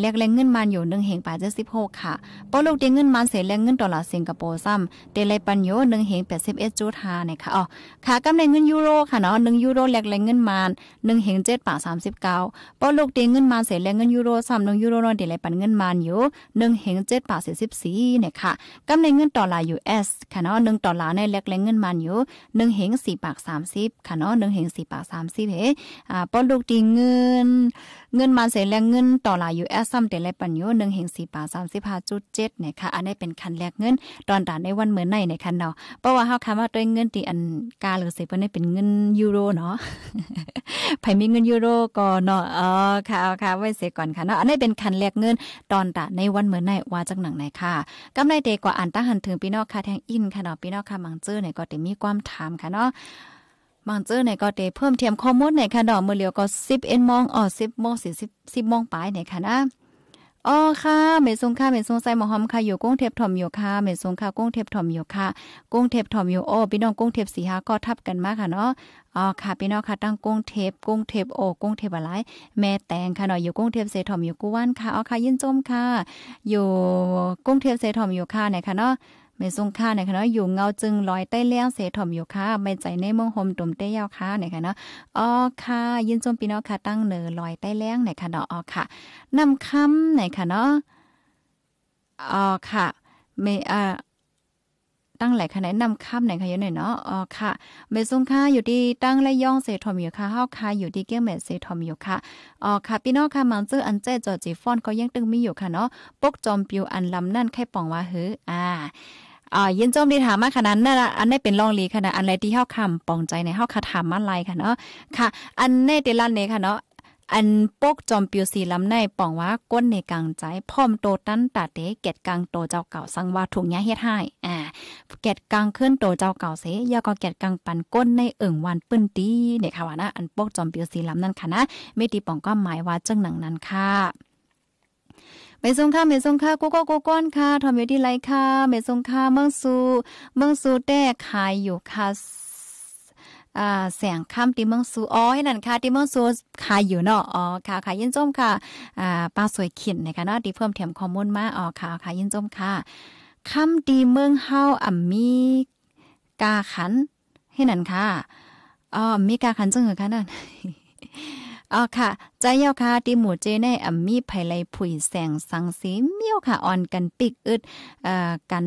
เรียกแรงเงินมันอยู่หนึ่งเหงแปดเจ็ดสิบหกค่ะปอลูกเดงเงินมันเสียแรงเงินดอลลาร์สิงคโปร์ซ้ำเดเลยปันโยหนึ่งเหงแปดสิบเอ็ดจุดห้านะคะอ๋อค่ะกำไรเงินยูโรค่ะเนาะหนึ่งยูโรเรียกแรงเงินมันหนึ่งเหงเจ็ดปาสามสิบเก้าปอลูกเดงเงินมันเสียแรงเงินยูโรซ้ำหนึ่งยูโรนอนเดเลยปันเงินมันอยู่หนึ่งเหงเจ็ดปาสี่สิบสี่เนี่ยค่ะกำไรเงินดอลลาร์ยูเอสค่ะเนาะหนึ่งต่อลาในแลกแลงเงินมันอยู่หนึ่งเหงสี่ปากสามสิบค่ะเนาะหนึ่งเหงสี่ปากสามสิบเฮอ่าป้อนลูกตีเงินเงินมันเสียแลกเงินต่อลาอยู่แอสซัมเดลเลปันอยู่หนึ่งเหงสี่ปากสามสิบห้าจุดเจ็ดเนี่ยค่ะอันนี้เป็นคันแลกเงิน ตอนตานในวันเหมือนในในคันเนาะเพราะว่าเฮาคำว่าด้วยเงินตีอันกาหรือเสียเราะนเป็นเงินยูโรเนาะไผมีเงินยูโรก่อนเนาะอ๋อค่ะเอาค่ะไว้เสียก่อนค่ะเนาะอันนี้เป็นคันแลกเงินตอนตาในวันเหมือนในว่าจากหนังไหนค่ะกำไรเดกว่าอ่านตาหันถึงพี่นอกค่ะแทงอินค่ะเนาะพี่น้องค่ะมังเจ้อเนี่ยก็จะมีความถามค่ะเนาะบางเจ้อเนี่ยก็จะเพิ่มเทียมข้อมูลในค่ะดอกมือเหลียวก็สิบเอ็นมองอ๋อสิบโมงสี่สิบสิบโมงปลายเนี่ยค่ะนะอ๋อค่ะเมซุงค่ะเมซุงใส่หมอหอมค่ะอยู่กุ้งเทปถ่อมอยู่ค่ะเมซุงค่ะกุ้งเทปถ่อมอยู่ค่ะกุ้งเทปถ่อมอยู่โอ้พี่น้องกุ้งเทปสีหาก็ทับกันมากค่ะเนาะอ๋อค่ะ พี่น้องค่ะตั้งกุ้งเทปกุ้งเทปโอ้กุ้งเทปอะไรแม่แตงค่ะหน่อยอยู่กุ้งเทปเซถอมอยู่กุ้ว่านค่ะอ๋อค่ะยินจมค่ะ อยู่กุ้งเทปเซถอมอยู่ค่ะไหนค่ะเนาะม่ซุงค่าในคะเนาะ อยู่เงาจึงลอยใต้เลี้ยงเสถมอยู่ค่ะไม่ใจในมงฮมตุ่มเต้ยาวค่ะในคะเนาะ อ๋อค่ะ ยินชมพี่น้องค่ะตั้งเนอลอยใต้เลี้ยงในคะเนาะ อ๋อค่ะนำคำในคะเนาะ อ๋อค่ะไม่อ่าตั้งหลายคะแนนนำค้าไหนคะเยอะหน่อยเนาะ อ๋อค่ะเมซุงค่ะอยู่ดีตั้งและย่องเซทอมอยู่ค่ะเฮาค่ะอยู่ดีเกี้เมเซทอมอยู่ค่ะ อ๋อค่ะ พี่น้องค่ะมังเจออันเจ้จอจีฟอน ก็ยังตึงมีอยู่ค่ะเนาะ ปกจอมปิวอันลำนั่นแค่ป่องว่าเฮ้ออ่าอ่ายินจมดีถามมาขนาดนั้นอันนี้เป็นรองลีค่ะดอันไรที่เฮาคำปองใจในเฮาคาถามมาไลค่ะเนาะค่ะ อันในเิลันเนี่ค่ะเนาะอันปกจอมปิวสีลำในปองว่าก้นในกลางใจพร้อมโตตั้นตาเตเกตกลางโตเจ้าเก่าสังว่าถุงยะเฮ็ดให้อ่าเกตกลางขึ้นโตเจ้าเก่าเสยาก็เกตกลางปันก้นในเอิ่งวันปื้นตีเนี่ยค่ะว่านะอันปกจอมปิวสีลำนั่นค่ะนะเมตีปองก็หมายว่าจังหนังนั้นค่ะเมซงค่ะเมซงค่ะโกโก้โกก้อนค่ะทอมอยู่ที่ไรค่ะเมซงค่ะเมืองซูเมืองซูแต่ขายอยู่ค่ะอ่าแสงค่ำที่เมืองซูอ๋อให้นั่นค่ะที่เมืองซูขายอยู่เนาะอ๋อค่ะขายยินจมค่ะ อ่าปลาสวยขินนะคะเนาะที่เพิ่มเถิมข้อมูลมาอ๋อค่ะขายยินจมค่ะค่ำดีเมืองเฮาอ่ำมี กาขัน ให้นั่นค่ะอ๋อมีกาขันจังเหรอคะนั่นอ๋อค่ะใจเยาค่ะ ตีหมูเจในอัมมีไผไลผุยแสงสังสีเมียวค่ะอ่อนกันปิกอึดเอ่อกัน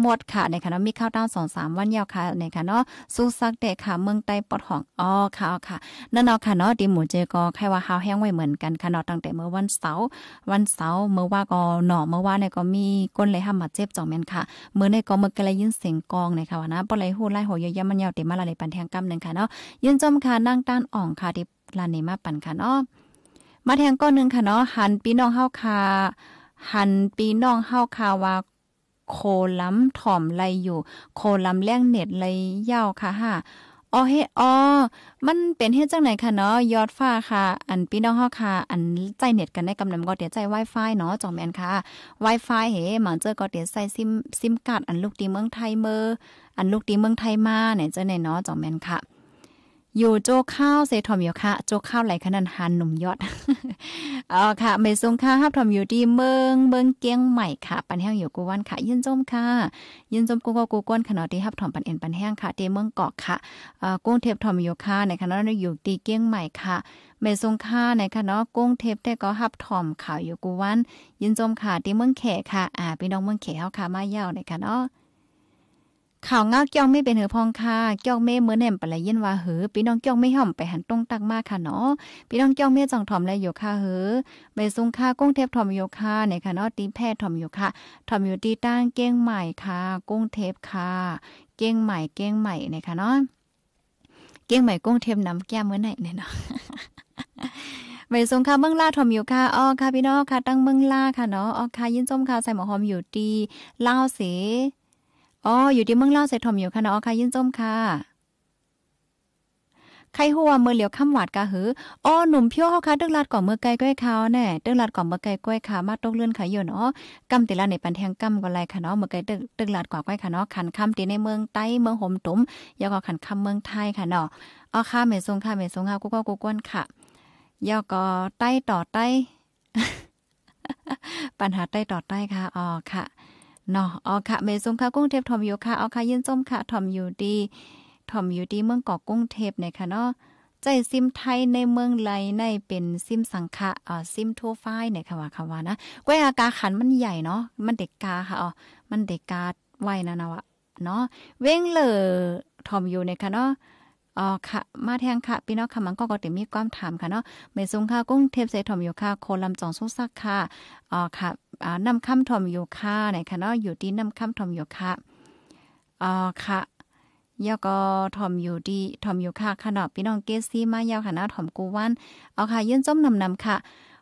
หมดค่ะในคณะมีข้าวต้าสองสามวันยาวค่ะในคณะเนาะสู้ซักแต่ค่ะเมืองใต้ปอดห้องอ๋อค่ะอ๋อค่ะนั่นเนาะค่ะเนาะตีหมูเจก็แค่ว่าขาวแห้งไว้เหมือนกันค่ะเนาะตั้งแต่เมื่อวันเสาร์วันเสาร์เมื่อว่าก็หน่อเมื่อว่าเนี่ยก็มีก้นเลยห้ามมาเจ็บจ่องแม่นค่ะเมื่อในก็เมื่อกระยินเสียงกองในค่ะว่านะปอไหลหูไหล่หัวยยมันยาวเต็มมาละในปันแทงกำนึงค่ะเนาะยืนจมค่ะนั่งต้านอ่องค่ะที่ลานเนมาปั่นค่ะเนาะ มาแทงก้อนนึงค่ะเนาะ หันพี่น้องเฮาคา หันพี่น้องเฮาคาว่าโคล้ำถ่อมไรอยู่ โคล้ำแ้งเน็ตไรเย้าค่ะฮะอ๋อเฮออมันเป็นเฮ็ดจังไหนคะเนาะ ยอดฟ้าค่ะ อันพี่น้องเฮาค่ะอันใจเน็ตกันได้กำลังก็เดี๋ยวใจ Wi-Fi เนาะจอมแมนค่ะ Wi-Fi เฮมันเจอก็เดี๋ยวใส่ซิมซิมการ์ดอันลูกดีเมืองไทยเมอ อันลูกดีเมืองไทยมาเนี่ยเจอไหนเนาะจอมแมนค่ะอยู่โจข้าวเซทอมอยู่ค่ะโจข้าวไหลขนาดหันหนุ่มยอดเอาค่ะเมสุงค่ะฮับทอมอยู่ที่เมืองเมืองเกียงใหม่ค่ะ ปันแห้งอยู่กูวันค่ะยินจมค่ะ ยินจมกูก็กูก้นขนาดที่ฮับทอมปันเอ็นปันแห้งค่ะเีเมืองเกาะค่ะกุ้งเทพทอมอยู่ค่ะในขณะนั้นอยู่ดีเกียงใหม่ค่ะเมสุงค่ะในนณะกุ้งเทพได้ก็ฮับทอมข่าวอยู่กูวัน ยินจมค่ะที่เมืองแขค่ะอ่าพี่น้องเมืองแขเฮาค่ะมาเย้าในนณะข่าวงาเกี้ยวไม่เป็นเหือพองค่ะเกี้ยวเม่เมื่อแหนมปลไรเย็นว่าเหอพี่น้องเกี้ยวไม่ห่อมไปหันตรงตักมากค่ะเนาะ พี่น้องเกี้ยวเม่จ่องถอมและอยค่ะเหอไปซุงค่ากุ้งเทพถอมอยค่ะในค่ะเนาะตีแพทย์ถอมอยค่ะถอมอยู่ตีตั้งเก้งใหม่ค่ะกุ้งเทพค่ะเก้งใหม่เก้งใหม่ในค่ะเนาะเก้งใหม่กุ้งเทพน้ำแก้มเมื่อไหร่เนี่ยเนาะไปสงค่ะเมืองล่าทอมอยู่ค่ะอ๋อค่ะพี่น้องค่ะ ตั้งเมืองล่าค่ะเนาะอ๋อค่ะ ยินจมค่ะใส่หมอหอมอยู่ดี เล่าเสอ๋ออยู่ที่เมืองเล่าใส่ถมอยู่ค่ะเนาะค่ะยินจ้มค่ะ ใครหัวเมื่อเหลียวคำหวาดกะหืออ๋อหนุ่มเพียวเฮาค่ะเดือกลาดก่อเมื่อไกลก้อยเขาแน่เดือกลาดก่อเมื่อไกลก้อยขามาตกเลื่อนขายนอ๋อกำติละในปันแทงกำก็ไรค่ะเนาะเมื่อไกลเดือกดืกลาดกว่าก้อยค่ะเนาะขันคำตีในเมืองใต้เมืองห่มตุ้มยาวก็ขันคำเมืองไทยค่ะเนาะอ๋อค่ะเมซงค่ะเมซงค่ะกูก็กูก้นค่ะยาวก็ใต้ต่อใต้ ปัญหาใต้ต่อใต้ค่ะอ๋อค่ะเนาะอ๋อค่ะเมซุมค่ะกุ้งเทพทอมอยู่ค่ะอ๋อค่ะยินส้มค่ะทอมอยู่ดีทอมอยู่ดีเมืองเกาะกุ้งเทพเนี่ยค่ะเนาะใจซิมไทยในเมืองไรในเป็นซิมสังฆะอ่อซิมทั่วฟ้ายเนี่ยค่ะว่าค่ะว่านะกล้วยอากาขันมันใหญ่เนาะมันเด็กกาค่ะอ๋อมันเด็กกาไว้นะนะวะเนาะเว้งเลอทอมอยู่เนี่ยค่ะเนาะอ๋อค่ะมาแทงค่ะพี่น้องค่ะมันก็ก็เต็มีความถามค่ะเนาะเมซุงค่ะกุ้งเทพเสถมอยู่ค่ะโคลำจองสุสักค่ะอ๋อค่ะอ่านำคำถมอยู่ค่ะไหนค่ะเนาะอยู่ที่นำคำถมอยู่ค่ะอ๋อค่ะยาก็ถอมอยู่ดีถอมอยู่ค่ะขนาดพี่น้องเกซี่มายาวค่ะนะถอมกูวันอ๋อค่ะยื่นจ้มนำนำค่ะ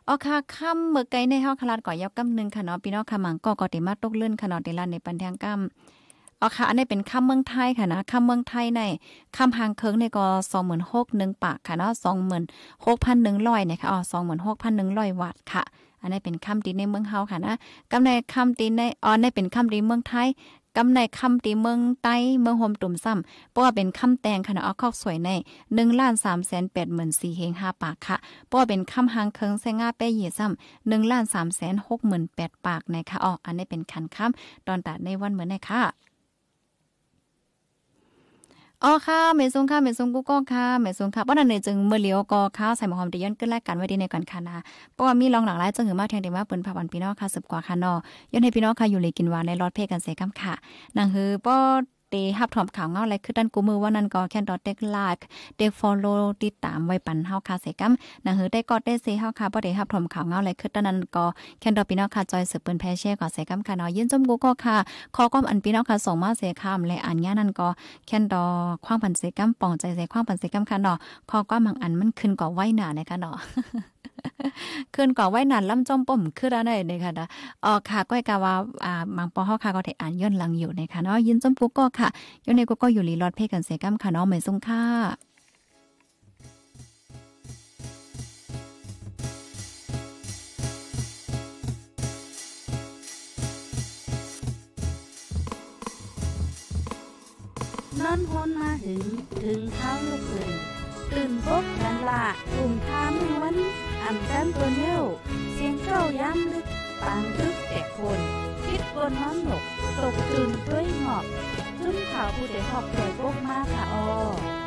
อ๋อค่ะ ค่ำเมื่อไกลในห้องคลาดก่อยาวกำนึงค่ะเนาะพี่น้องค่ะมังก็ก็ติมาตกเลื่อนค่ะเนาะเดลันในปันแทงกำเอาค่ะ อันนี้เป็นคำเมืองไทยค่ะนะคำเมืองไทยในคำหางเคิงในก็สองหมื่นหกหนึ่งปากค่ะเนาะสองหมื่นหกพันหนึ่งร้อยเนี่ยค่ะอ๋อสองหมื่นหกพันหนึ่งร้อยวัตต์ค่ะ อันนี้เป็นคำตีในเมืองเฮาค่ะนะกำในคำตีในอ๋อในเป็นคำตีเมืองไทย กำในคำตีเมืองใต้เมืองโฮมตุ่มซ้ำเพราะว่าเป็นคำแตงค่ะนะออกคอกสวยใน1ล้าน3 8 4 0 0 0แปากค่ะ เพราะว่าเป็นคำหางเคิงแซง่าเป้เหยซ้ำ1ล้าน3 6 8 0 0 0ปากในค่ะอ๋ออันนี้เป็นคันคำตอนตัดในวันเหมือนในค่ะอ๋อค่ะเมซุงค่ะเมซุงกูก็ค่ะเมซุงค่ะป้อนั้นเลยจึงเมื่อเลี้ยวก็ข้าวใส่หมอหอมเดีย้อนขึ้นแลกกันไว้ดีในกอนค่ะนะเพราะว่ามีรองหลังไล่จังหือมาแทงเดีมาเปิ้นพาวันพี่น้องค่ะสืบกว่าค่ะนอย้อนให้พี่น้องค่ะอยู่เลยกินหวานในรอดเพกันเสกำค่ะนางหือป้อเีฮับถอมข่าวเงาอะไรคือด้านกูมือว่านั่นก็แค่ดอทเด็กลากเด็กฟอลโลติดตามไว้ปันเฮาคาเสกัมนะเฮอได้กอดได้เซเฮาคาบ่ได้ฮับถอมข่าวเงาอะไรคือด้านนั้น ก็แค่ดอปีนอคาจอยสืบปืนแพเช่ก่อเสกัมค่ะเนาะยินจมกูก็ค่ะขอความอันปีนอคาส่งมาเสกัมและอันเนี้ยนั่นก็แค่ดอคว้างปันเสกัมปองใจเสคว้างปันเสกัมค่ะเนาะขอความบางอันมันขึ้นก่อไว้หนาเลยค่ะเนาะคืนก่อไว้นานล่ำจอมป่มขึ้นอะไรนะคะนะออกค่ะ ก้อยกาว่าอ่ามังปอฮาค่ะก็ได้อ่านย้อนหลังอยู่นะคะเนาะยินจอมปุกก็ค่ะย้อนในก็ก็อยู่ลีรอดเพกกันเสกัมค่ะเนาะเหมือนซุงค่ะนอนพ้นมาถึงถึงเท้าลูกเลยตื่นปุ๊บกันละกลุ่มท้ามืวันอัำซันตัวเน่วเสียงเก้าย้ำลึกปางทึกแต่คน คิดบนน้ำหนกตกตื่นด้วยหงอบจุ้มข่าวผู้เด็กหอกเกิดวกมาค่ะออ